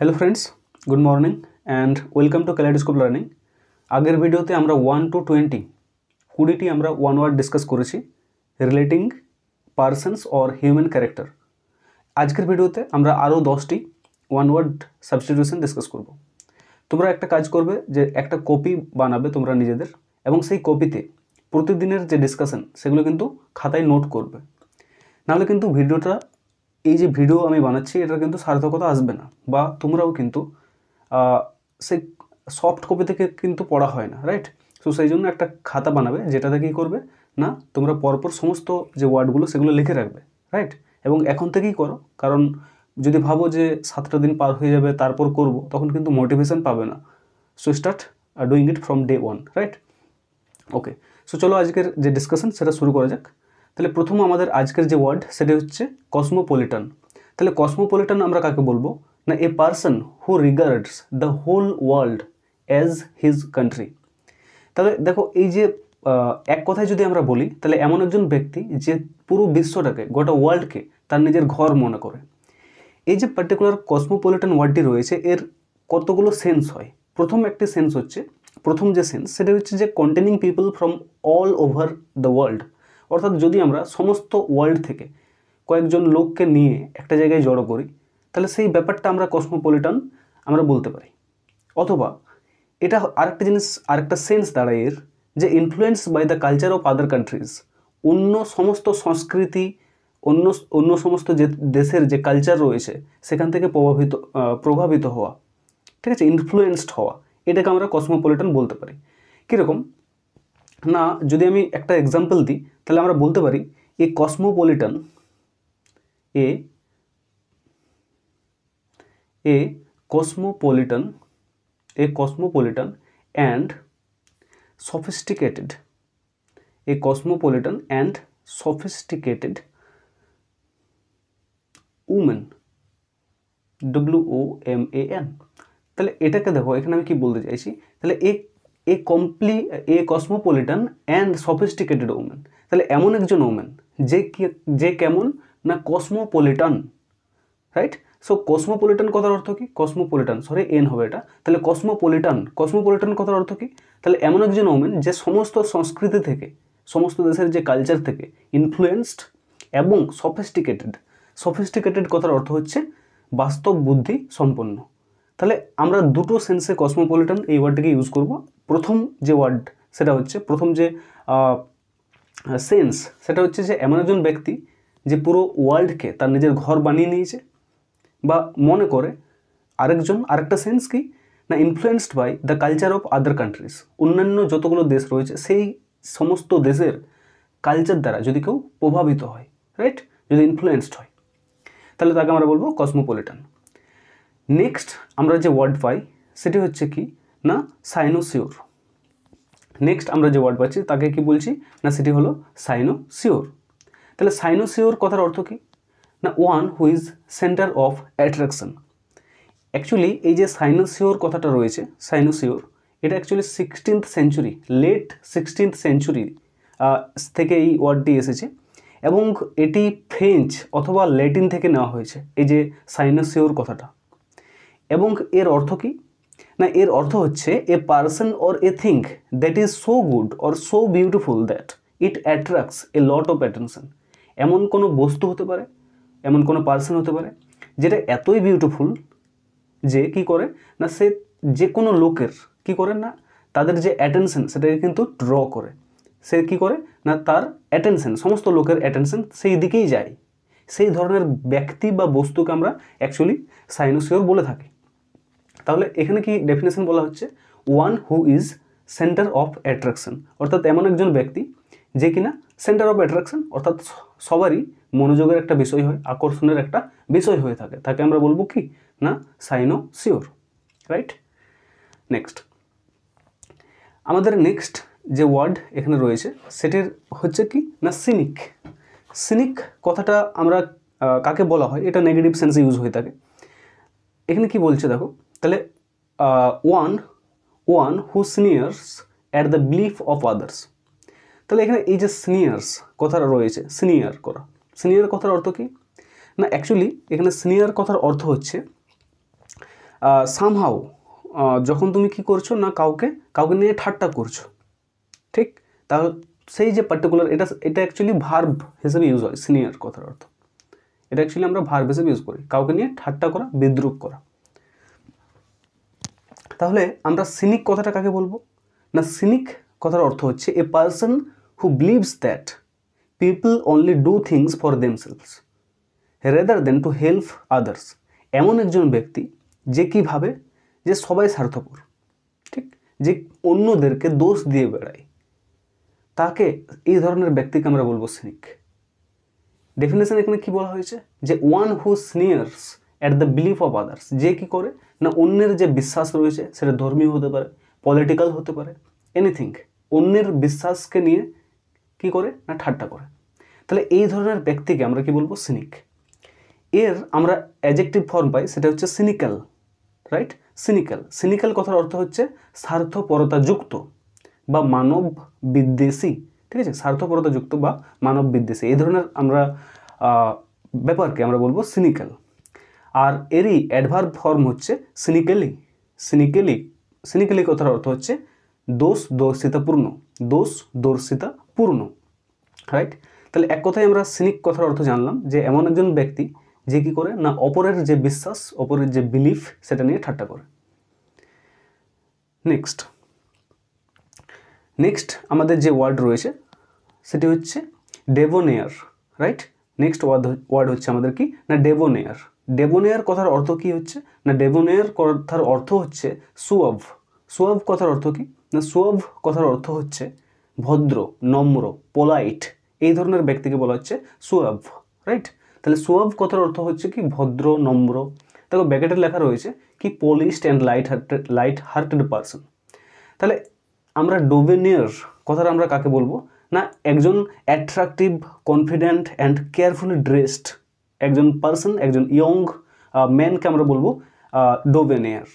hello friends good morning and welcome to kaleidoscope learning আগের ভিডিওতে আমরা ওয়ান টু টোয়েন্টি কুড়িটি আমরা ওয়ান ওয়ার্ড ডিসকাস করেছি relating persons or human character আজকের ভিডিওতে আমরা আরও দশটি ওয়ান ওয়ার্ড সাবস্টিটিউশন ডিসকাস করব তোমরা একটা কাজ করবে যে একটা কপি বানাবে তোমরা নিজেদের এবং সেই কপিতে প্রতিদিনের যে ডিসকাশন সেগুলো কিন্তু খাতায় নোট করবে নাহলে কিন্তু ভিডিওটা এই যে ভিডিও আমি বানাচ্ছি এটার কিন্তু সার্থকতা আসবে না বা তোমরাও কিন্তু সে সফট কপি থেকে কিন্তু পড়া হয় না রাইট সো সেই জন্য একটা খাতা বানাবে যেটা থেকেই করবে না তোমরা পরপর সমস্ত যে ওয়ার্ডগুলো সেগুলো লিখে রাখবে রাইট এবং এখন থেকেই করো কারণ যদি ভাবো যে সাতটা দিন পার হয়ে যাবে তারপর করব তখন কিন্তু মোটিভেশন পাবে না so start doing it from day one right okay so চলো আজকের যে ডিসকাশন সেটা শুরু করা যাক তাহলে প্রথম আমাদের আজকের যে ওয়ার্ড সেটি হচ্ছে কসমোপলিটন তাহলে কসমোপলিটন আমরা কাকে বলবো না a person who regards the whole world as his country তাহলে দেখো এই যে এক কথায় যদি আমরা বলি তাহলে এমন একজন ব্যক্তি যে পুরো বিশ্বটাকে গোটা ওয়ার্ল্ডকে তার নিজের ঘর মনে করে এই যে পার্টিকুলার কসমোপলিটন ওয়ার্ডটি রয়েছে এর কতগুলো সেন্স হয় প্রথম একটি সেন্স হচ্ছে প্রথম যে সেন্স সেটা হচ্ছে যে containing people from all over the world অর্থাৎ যদি আমরা সমস্ত ওয়ার্ল্ড থেকে কয়েকজন লোককে নিয়ে একটা জায়গায় জড়ো করি তাহলে সেই ব্যাপারটা আমরা কসমোপলিটন আমরা বলতে পারি অথবা এটা আরেকটা জিনিস আরেকটা সেন্স দাঁড়ায় এর যে influence by the culture of other countries অন্য সমস্ত সংস্কৃতি অন্য অন্য সমস্ত যে দেশের যে কালচার রয়েছে সেখান থেকে প্রভাবিত প্রভাবিত হওয়া ঠিক আছে ইনফ্লুয়েন্সড হওয়া এটাকে আমরা কসমোপলিটন বলতে পারি কীরকম না যদি আমি একটা এক্সাম্পল দিই তাহলে আমরা বলতে পারি a cosmopolitan a a cosmopolitan a cosmopolitan and sophisticated a cosmopolitan and sophisticated women W O M A N তাহলে এটাকে দেখো এখানে আমি কি বলতে চাইছি তাহলে এই এ কমপ্লি a cosmopolitan and sophisticated women তাহলে এমন একজন ওমেন যে যে কেমন না কসমোপলিটান রাইট সো কসমোপলিটান কথার অর্থ কী কসমোপলিটান সরি এন হবে এটা তাহলে কসমোপলিটান কসমোপলিটান কথার অর্থ কী তাহলে এমন একজন ওমেন যে সমস্ত সংস্কৃতি থেকে সমস্ত দেশের যে কালচার থেকে ইনফ্লুয়েন্সড এবং সফিস্টিকেটেড সফিস্টিকেটেড কথার অর্থ হচ্ছে বাস্তব বুদ্ধি সম্পন্ন তাহলে আমরা দুটো সেন্সে কসমোপলিটান এই ওয়ার্ডটিকে ইউজ করব প্রথম যে ওয়ার্ড সেটা হচ্ছে প্রথম যে সেন্স সেটা হচ্ছে যে এমন একজন ব্যক্তি যে পুরো ওয়ার্ল্ডকে তার নিজের ঘর বানিয়ে নিয়েছে বা মনে করে আরেকজন আরেকটা সেন্স কি না influenced by the culture of other countries অন্যান্য যতগুলো দেশ রয়েছে সেই সমস্ত দেশের কালচার দ্বারা যদি কেউ প্রভাবিত হয় রাইট যদি ইনফ্লুয়েসড হয় তাহলে তাকে আমরা বলবো কসমোপলিটান নেক্সট আমরা যে ওয়ার্ড পাই সেটি হচ্ছে কি না সাইনোসিওর নেক্সট আমরা যে ওয়ার্ড পাচ্ছি তাকে কি বলছি না সেটি হলো সাইনোসিওর তাহলে সাইনোসিওর কথার অর্থ কী না one whose centre of attraction actually এই যে সাইনোসিওর কথাটা রয়েছে সাইনোসিওর এটা actually sixteenth century late sixteenth century থেকে এই ওয়ার্ডটি এসেছে এবং এটি ফ্রেঞ্চ অথবা ল্যাটিন থেকে নেওয়া হয়েছে এই যে সাইনোসিওর কথাটা এবং এর অর্থ কী না এর অর্থ হচ্ছে a person or a thing that is so good or so beautiful that it attracts a lot of attention এমন কোনো বস্তু হতে পারে এমন কোনো পার্সন হতে পারে যেটা এতই বিউটিফুল যে কি করে না সে যে কোনো লোকের কি করে না তাদের যে অ্যাটেনশন সেটাকে কিন্তু ড্র করে সে কি করে না তার অ্যাটেনশন সমস্ত লোকের অ্যাটেনশন সেই দিকেই যায় সেই ধরনের ব্যক্তি বা বস্তুকে আমরা অ্যাকচুয়ালি সাইনোসিওর বলে থাকি তাহলে এখানে কি ডেফিনেশন বলা হচ্ছে one who is centre of attraction অর্থাৎ এমন একজন ব্যক্তি যে কিনা সেন্টার অফ অ্যাট্রাকশন অর্থাৎ সবারই মনোযোগের একটা বিষয় হয় আকর্ষণের একটা বিষয় হয়ে থাকে তাকে আমরা বলবো কি না সাইনো সিওর রাইট নেক্সট আমাদের নেক্সট যে ওয়ার্ড এখানে রয়েছে সেটির হচ্ছে কি না সিনিক সিনিক কথাটা আমরা কাকে বলা হয় এটা নেগেটিভ সেন্সে ইউজ হয়ে থাকে এখানে কি বলছে দেখো তাহলে one one who sneers at the belief of others তাহলে এখানে এই যে স্নিয়ার্স কথাটা রয়েছে স্নিয়ার করা স্নিয়ার কথার অর্থ কি না অ্যাকচুয়ালি এখানে স্নিয়ার কথার অর্থ হচ্ছে সামহাও যখন তুমি কি করছো না কাউকে কাউকে নিয়ে ঠাট্টা করছো ঠিক তাহলে সেই যে পার্টিকুলার এটা এটা অ্যাকচুয়ালি ভার্ব হিসেবে ইউজ হয় সিনিয়র কথার অর্থ এটা অ্যাকচুয়ালি আমরা ভার্ব হিসেবে ইউজ করি কাউকে নিয়ে ঠাট্টা করা বিদ্রুপ করা তাহলে আমরা সিনিক কথাটা কাকে বলবো না সিনিক কথার অর্থ হচ্ছে a person who believes that people only do things for themselves rather than to help others এমন একজন ব্যক্তি যে কি ভাবে যে সবাই স্বার্থপর ঠিক যে অন্যদেরকে দোষ দিয়ে বেড়ায় তাকে এই ধরনের ব্যক্তিকে আমরা বলবো সিনিক ডেফিনেশন এখানে কি বলা হয়েছে যে one who sneers at the belief of others যে কি করে না অন্যের যে বিশ্বাস রয়েছে সেটা ধর্মীয় হতে পারে পলিটিক্যাল হতে পারে এনিথিং অন্যের বিশ্বাসকে নিয়ে কি করে না ঠাট্টা করে তাহলে এই ধরনের ব্যক্তিকে আমরা কি বলবো সিনিক এর আমরা অ্যাজেক্টিভ ফর্ম পাই সেটা হচ্ছে সিনিক্যাল রাইট সিনিক্যাল সিনিক্যাল কথার অর্থ হচ্ছে স্বার্থপরতাযুক্ত বা মানব বিদ্বেষী ঠিক আছে স্বার্থপরতাযুক্ত বা মানব বিদ্বেষী এই ধরনের আমরা ব্যাপারকে আমরা বলবো সিনিক্যাল আর এরই অ্যাডভার্ব ফর্ম হচ্ছে সিনিকেলি সিনিকেলি সিনিকেলি কথার অর্থ হচ্ছে দোষ দর্শিতাপূর্ণ দোষ দর্শিতাপূর্ণ রাইট তাহলে এক কথায় আমরা সিনিক কথার অর্থ জানলাম যে এমন একজন ব্যক্তি যে কি করে না অপরের যে বিশ্বাস অপরের যে বিলিফ সেটা নিয়ে ঠাট্টা করে নেক্সট নেক্সট আমাদের যে ওয়ার্ড রয়েছে সেটি হচ্ছে debonair right next word word হচ্ছে আমাদের কি না ডেভোনেয়ার ডেবোনেয়ার কথার অর্থ কি হচ্ছে না ডেবোনেয়ার কথার অর্থ হচ্ছে সুয়াভ সুয়াভ কথার অর্থ কি না সুয়াভ কথার অর্থ হচ্ছে ভদ্র নম্র পোলাইট এই ধরনের ব্যক্তিকে বলা হচ্ছে সুয়াভ রাইট তাহলে সুয়াভ কথার অর্থ হচ্ছে কি ভদ্র নম্র দেখো ব্যাকেটে লেখা রয়েছে কি polished and light hearted light hearted person তাহলে আমরা ডোভেনিয়ার কথাটা আমরা কাকে বলবো না একজন attractive confident and carefully dressed একজন পার্সন একজন ইয়ং ম্যানকে আমরা বলবো ডোভেনেয়ার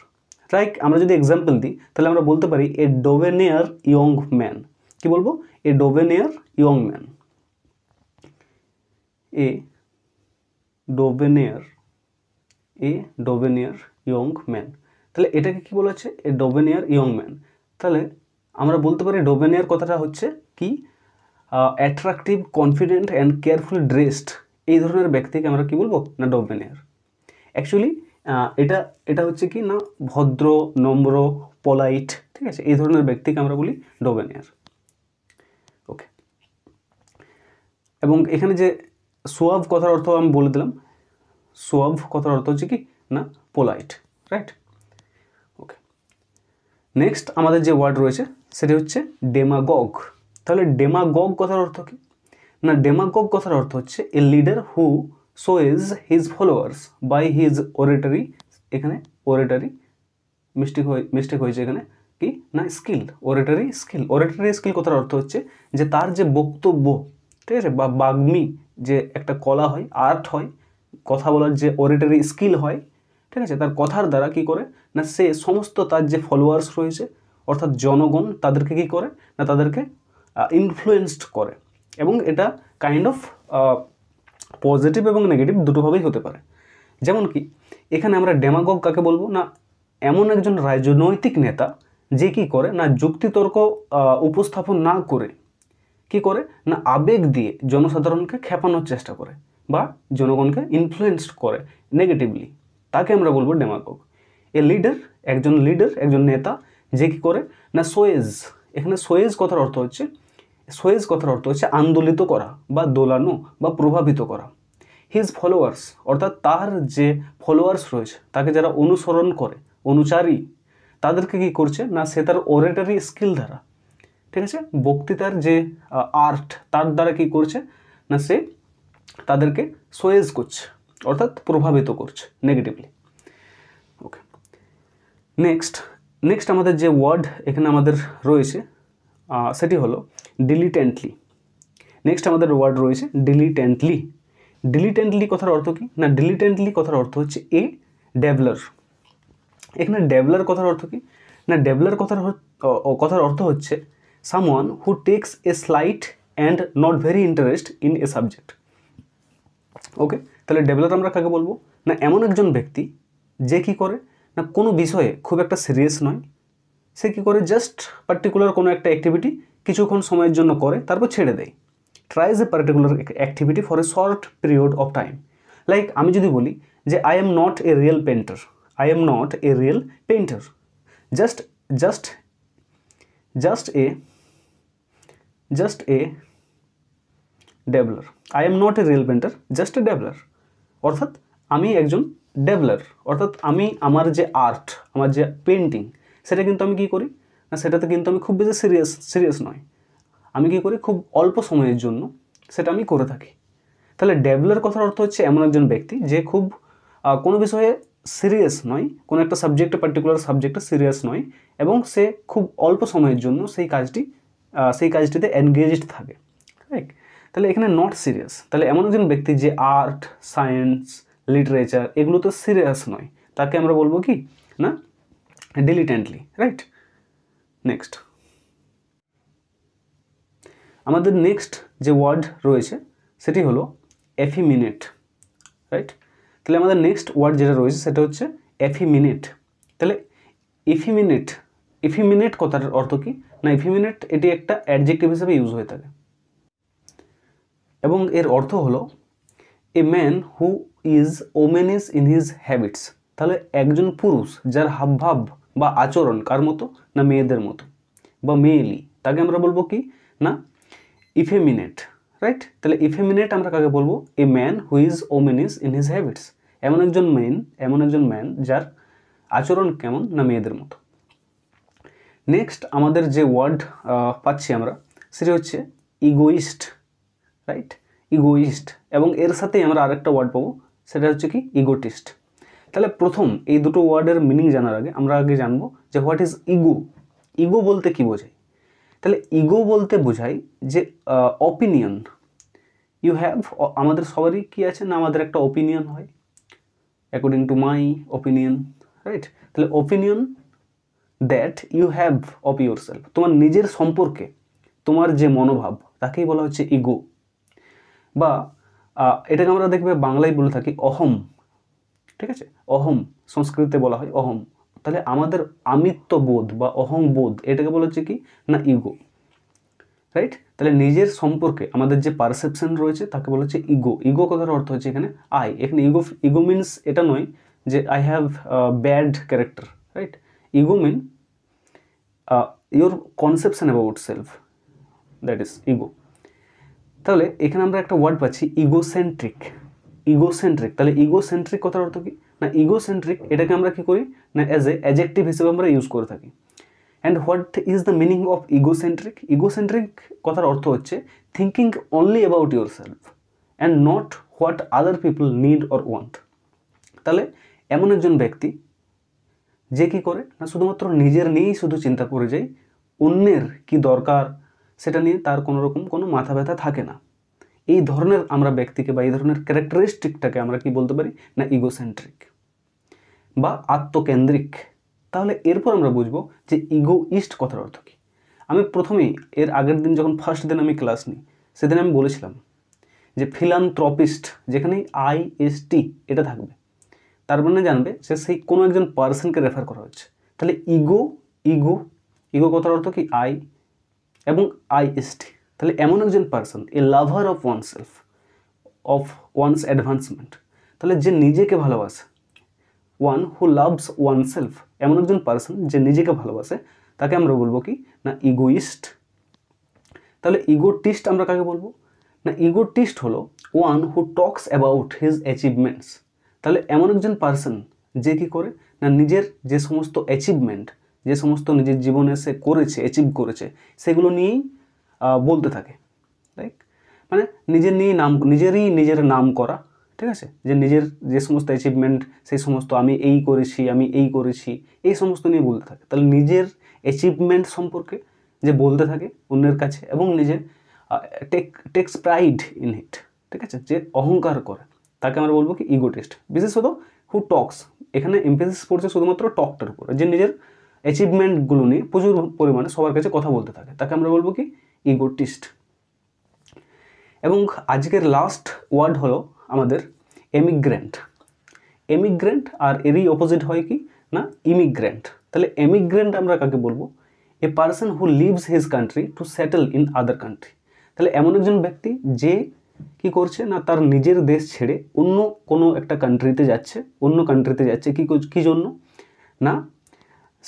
লাইক আমরা যদি এক্সাম্পল দিই তাহলে আমরা বলতে পারি এ ডোভেনেয়ার ইয়ং ম্যান কি বলবো a debonair young man a debonair a debonair young man তাহলে এটাকে কি বলা হচ্ছে এ ডোভেনিয়ার ইয়ং ম্যান তাহলে আমরা বলতে পারি ডোভেনিয়ার কথাটা হচ্ছে কি attractive confident and careful dressed এই ধরনের ব্যক্তিকে আমরা কি বলবো না ডোমেনিয়ার অ্যাকচুয়ালি এটা এটা হচ্ছে কি না ভদ্র নম্র পলাইট ঠিক আছে এই ধরনের ব্যক্তিকে আমরা বলি ডোমেনিয়ার ওকে এবং এখানে যে সোয়াব কথার অর্থ আমি বলে দিলাম সোয়াব কথার অর্থ হচ্ছে কি না পোলাইট রাইট ওকে নেক্সট আমাদের যে ওয়ার্ড রয়েছে সেটি হচ্ছে ডেমাগগ তাহলে ডেমাগগ কথার অর্থ কী না ডেমাগোগ কথার অর্থ হচ্ছে a leader who sways his followers by his oratory এখানে ওরেটারি মিস্টেক হয়ে মিস্টেক হয়েছে এখানে কি না skill oratory skill oratory skill কথার অর্থ হচ্ছে যে তার যে বক্তব্য ঠিক আছে বা বাগ্মি যে একটা কলা হয় আর্ট হয় কথা বলার যে ওরেটারি স্কিল হয় ঠিক আছে তার কথার দ্বারা কি করে না সে সমস্ত তার যে ফলোয়ার্স রয়েছে অর্থাৎ জনগণ তাদেরকে কি করে না তাদেরকে ইনফ্লুয়েসড করে এবং এটা কাইন্ড অফ পজিটিভ এবং নেগেটিভ দুটোভাবেই হতে পারে যেমন কি এখানে আমরা ডেমাগগ কাকে বলবো না এমন একজন রাজনৈতিক নেতা যে কি করে না যুক্তিতর্ক উপস্থাপন না করে কি করে না আবেগ দিয়ে জনসাধারণকে খেপানোর চেষ্টা করে বা জনগণকে ইনফ্লুয়েসড করে নেগেটিভলি তাকে আমরা বলবো ডেমাগগ এ লিডার একজন লিডার একজন নেতা যে কি করে না সোয়েজ এখানে সোয়েজ কথার অর্থ হচ্ছে সোয়েজ কথার অর্থ হচ্ছে আন্দোলিত করা বা দোলানো বা প্রভাবিত করা হিজ ফলোয়ার্স অর্থাৎ তার যে ফলোয়ার্স রয়েছে তাকে যারা অনুসরণ করে অনুচারী তাদেরকে কি করছে না সে তার ওরেটারি স্কিল দ্বারা ঠিক আছে বক্তৃতার যে আর্ট তার দ্বারা কি করছে না সে তাদেরকে সোয়েজ করছে অর্থাৎ প্রভাবিত করছে নেগেটিভলি ওকে নেক্সট নেক্সট আমাদের যে ওয়ার্ড এখানে আমাদের রয়েছে সেটি হলো ডিলিটেন্টলি নেক্সট আমাদের ওয়ার্ড রয়েছে ডিলিটেন্টলি ডিলিটেন্টলি কথার অর্থ কী না ডিলিটেন্টলি কথার অর্থ হচ্ছে এ ডেভেলার এখানে ডেভেলার কথার অর্থ কী না ডেভেলার কথার কথার অর্থ হচ্ছে someone who takes a slight and not very interest in a subject okay তাহলে ডেভেলার আমরা কাকে বলবো না এমন একজন ব্যক্তি যে কি করে না কোনো বিষয়ে খুব একটা সিরিয়াস নয় সে কী করে জাস্ট পার্টিকুলার কোনো একটা অ্যাক্টিভিটি কিছুক্ষণ সময়ের জন্য করে তারপর ছেড়ে দেয় tries a particular activity for a short period of time like আমি যদি বলি যে I am not a real painter I am not a real painter just just just a just a developer I am not a real painter just a developer অর্থাৎ আমি একজন ডেভলার অর্থাৎ আমি আমার যে আর্ট আমার যে পেন্টিং সেটা কিন্তু আমি কী করি সেটাতে কিন্তু আমি খুব বেশি সিরিয়াস সিরিয়াস নয় আমি কি করি খুব অল্প সময়ের জন্য সেটা আমি করে থাকি তাহলে ডেভেলর কথার অর্থ হচ্ছে এমন একজন ব্যক্তি যে খুব কোনো বিষয়ে সিরিয়াস নয় কোনো একটা সাবজেক্টে পার্টিকুলার সাবজেক্টে সিরিয়াস নয় এবং সে খুব অল্প সময়ের জন্য সেই কাজটি সেই কাজটিতে এনগেজড থাকে রাইট তাহলে এখানে নট সিরিয়াস তাহলে এমন একজন ব্যক্তি যে আর্ট সায়েন্স লিটারেচার এগুলো তো সিরিয়াস নয় তাকে আমরা বলবো কি না ডিলিটেন্টলি রাইট নেক্সট আমাদের নেক্সট যে ওয়ার্ড রয়েছে সেটি হলো অ্যাফিমিনেট রাইট তাহলে আমাদের নেক্সট ওয়ার্ড যেটা রয়েছে সেটা হচ্ছে অ্যাফিমিনেট তাহলে এফিমিনেট এফিমিনেট কথাটার অর্থ কী না এফিমিনেট এটি একটা অ্যাডজেক্টিভ হিসেবে ইউজ হয়ে থাকে এবং এর অর্থ হলো a man who is is in his habits তাহলে একজন পুরুষ যার হাবভাব বা আচরণ কার মতো না মেয়েদের মতো বা মেয়েলি তাকে আমরা বলবো কি না ইফেমিনেট রাইট তাহলে ইফেমিনেট আমরা কাকে বলবো a man who is women is in his habits এমন একজন মেন এমন একজন ম্যান যার আচরণ কেমন না মেয়েদের মতো নেক্সট আমাদের যে ওয়ার্ড পাচ্ছি আমরা সেটি হচ্ছে ইগোইস্ট রাইট ইগোইস্ট এবং এর সাথেই আমরা আরেকটা ওয়ার্ড পাবো সেটা হচ্ছে কি ইগোটিস্ট তাহলে প্রথম এই দুটো ওয়ার্ডের মিনিং জানার আগে আমরা আগে জানবো যে হোয়াট ইজ ইগো ইগো বলতে কি বোঝায় তাহলে ইগো বলতে বোঝায় যে অপিনিয়ন ইউ হ্যাভ আমাদের সবারই কি আছে না আমাদের একটা অপিনিয়ন হয় according to my opinion right তাহলে opinion that you have of yourself তোমার নিজের সম্পর্কে তোমার যে মনোভাব তাকেই বলা হচ্ছে ইগো বা এটাকে আমরা দেখবে বাংলায় বলে থাকি অহম ঠিক আছে অহম সংস্কৃতিতে বলা হয় অহম তাহলে আমাদের আমিত্ব বোধ বা অহং বোধ এটাকে বলা হচ্ছে কি না ইগো রাইট তাহলে নিজের সম্পর্কে আমাদের যে পারসেপশন রয়েছে তাকে বলা হচ্ছে ইগো ইগো কথার অর্থ হচ্ছে এখানে আই এখানে ইগো ইগো মিনস এটা নয় যে I have bad character right ego mean your conception about self that is ego তাহলে এখানে আমরা একটা ওয়ার্ড পাচ্ছি ইগোসেন্ট্রিক ইগোসেন্ট্রিক তাহলে ইগোসেন্ট্রিক কথার অর্থ কি না ইগোসেন্ট্রিক এটাকে আমরা কী করি না অ্যাজ এ অ্যাজেক্টিভ হিসেবে আমরা ইউজ করে থাকি and what is the meaning of egocentric egocentric কথার অর্থ হচ্ছে thinking only about yourself and not what other people need or want তাহলে এমন একজন ব্যক্তি যে কি করে না শুধুমাত্র নিজের নিয়েই শুধু চিন্তা করে যায় অন্যের কি দরকার সেটা নিয়ে তার কোনো রকম কোনো মাথা ব্যথা থাকে না এই ধরনের আমরা ব্যক্তিকে বা এই ধরনের ক্যারেক্টারিস্টিকটাকে আমরা কি বলতে পারি না ইগোসেন্ট্রিক বা আত্মকেন্দ্রিক তাহলে এরপর আমরা বুঝবো যে ইগোইস্ট কথার অর্থ কী আমি প্রথমেই এর আগের দিন যখন ফার্স্ট দিন আমি ক্লাস নিই সেদিন আমি বলেছিলাম যে ফিলান্থ্রপিস্ট যেখানে আইএসটি এটা থাকবে তার মানে জানবে সে সেই কোনো একজন পার্সনকে রেফার করা হচ্ছে তাহলে ইগো ইগো ইগো কথার অর্থ কি আই এবং আইএসটি তাহলে এমন একজন person a lover of oneself of one's advancement তাহলে যে নিজেকে ভালোবাসে one who loves oneself এমন একজন পার্সন যে নিজেকে ভালোবাসে তাকে আমরা বলবো কি না ইগোইস্ট তাহলে ইগোটিস্ট আমরা কাকে বলবো না ইগোটিস্ট হলো one who talks about his achievements তাহলে এমন একজন পার্সন যে কি করে না নিজের যে সমস্ত অ্যাচিভমেন্ট যে সমস্ত নিজের জীবনে সে করেছে অ্যাচিভ করেছে সেগুলো নিয়েই বলতে থাকে লাইক মানে নিজের নিয়েই নাম নিজেরই নিজের নাম করা ঠিক আছে যে নিজের যে সমস্ত অ্যাচিভমেন্ট সেই সমস্ত আমি এই করেছি আমি এই করেছি এই সমস্ত নিয়ে বলতে থাকে তাহলে নিজের অ্যাচিভমেন্ট সম্পর্কে যে বলতে থাকে অন্যের কাছে এবং নিজের take takes pride in it ঠিক আছে যে অহংকার করে তাকে আমরা বলবো কি টেস্ট বিশেষত হু টক্স এখানে এমফেসিস পড়ছে শুধুমাত্র টকটার উপরে যে নিজের অ্যাচিভমেন্টগুলো নিয়ে প্রচুর পরিমাণে সবার কাছে কথা বলতে থাকে তাকে আমরা বলবো কি ইগোটিস্ট এবং আজকের লাস্ট ওয়ার্ড হলো আমাদের এমিগ্রেন্ট এমিগ্রেন্ট আর এরই অপোজিট হয় কি না ইমিগ্রেন্ট তাহলে এমিগ্রেন্ট আমরা কাকে বলবো a person who leaves his country to settle in other country তাহলে এমন একজন ব্যক্তি যে কি করছে না তার নিজের দেশ ছেড়ে অন্য কোনো একটা কান্ট্রিতে যাচ্ছে অন্য কান্ট্রিতে যাচ্ছে কী কী জন্য না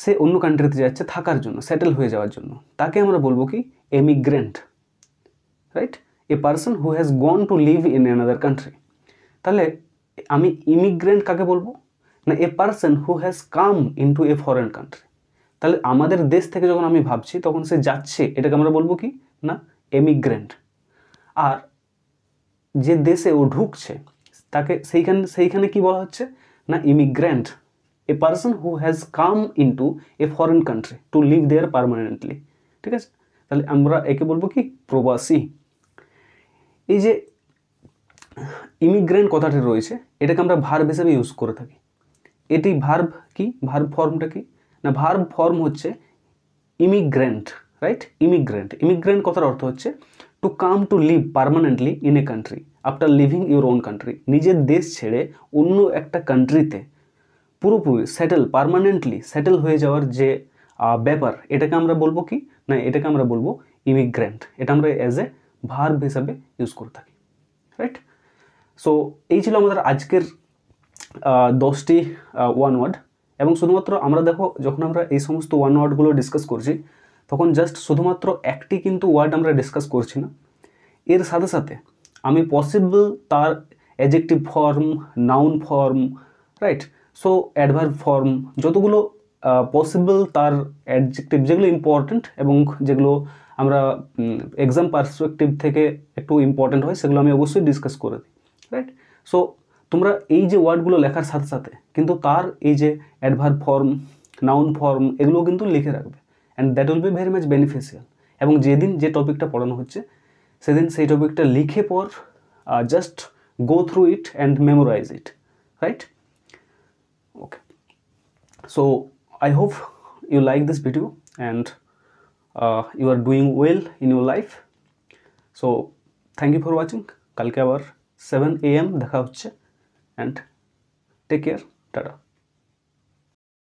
সে অন্য কান্ট্রিতে যাচ্ছে থাকার জন্য সেটেল হয়ে যাওয়ার জন্য তাকে আমরা বলবো কি emigrant right a person who has gone to live in another country তাহলে আমি ইমিগ্রেন্ট কাকে বলবো না a person who has come to a foreign country তাহলে আমাদের দেশ থেকে যখন আমি ভাবছি তখন সে যাচ্ছে এটাকে আমরা বলবো কি না এমিগ্রেন্ট আর যে দেশে ও ঢুকছে তাকে সেইখানে সেইখানে কি বলা হচ্ছে না immigrant a person who has come into a foreign country to live there permanently ঠিক আছে তাহলে আমরা একে বলবো কি প্রবাসী এই যে ইমিগ্রেন্ট কথাটি রয়েছে এটাকে আমরা ভার্ব হিসেবে ইউজ করে থাকি এটি ভার্ব কি ভার্ব ফর্মটা কি না ভার্ব ফর্ম হচ্ছে ইমিগ্রেন্ট রাইট ইমিগ্রেন্ট ইমিগ্রেন্ট কথার অর্থ হচ্ছে to come to live permanently in a country after leaving your own country নিজের দেশ ছেড়ে অন্য একটা কান্ট্রিতে পুরোপুরি সেটেল পারমানেন্টলি সেটেল হয়ে যাওয়ার যে ব্যাপার এটাকে আমরা বলবো কি না এটাকে আমরা বলবো ইমিগ্রেন্ট এটা আমরা অ্যাজ এ ভার্ব হিসাবে ইউজ করে থাকি রাইট সো এই ছিল আমাদের আজকের দশটি ওয়ান ওয়ার্ড এবং শুধুমাত্র আমরা দেখো যখন আমরা এই সমস্ত ওয়ান ওয়ার্ডগুলো ডিসকাস করছি তখন জাস্ট শুধুমাত্র একটি কিন্তু ওয়ার্ড আমরা ডিসকাস করছি না এর সাথে সাথে আমি পসিবল তার adjective form noun form right so adverb form যতগুলো পসিবল তার অ্যাডজেক্টিভ যেগুলো ইম্পর্ট্যান্ট এবং যেগুলো আমরা এক্সাম পার্সপেক্টিভ থেকে একটু ইম্পর্ট্যান্ট হয় সেগুলো আমি অবশ্যই ডিসকাস করে দিই রাইট সো তোমরা এই যে ওয়ার্ডগুলো লেখার সাথে সাথে কিন্তু তার এই যে অ্যাডভার্ব ফর্ম নাউন ফর্ম এগুলো কিন্তু লিখে রাখবে and that will be very much beneficial এবং যেদিন যে টপিকটা পড়ানো হচ্ছে সেদিন সেই টপিকটা লিখে পর just go through it and memorise it right okay so i hope you like this video and uh, you are doing well in your life so thank you for watching kalki 7 am dekha and take care tada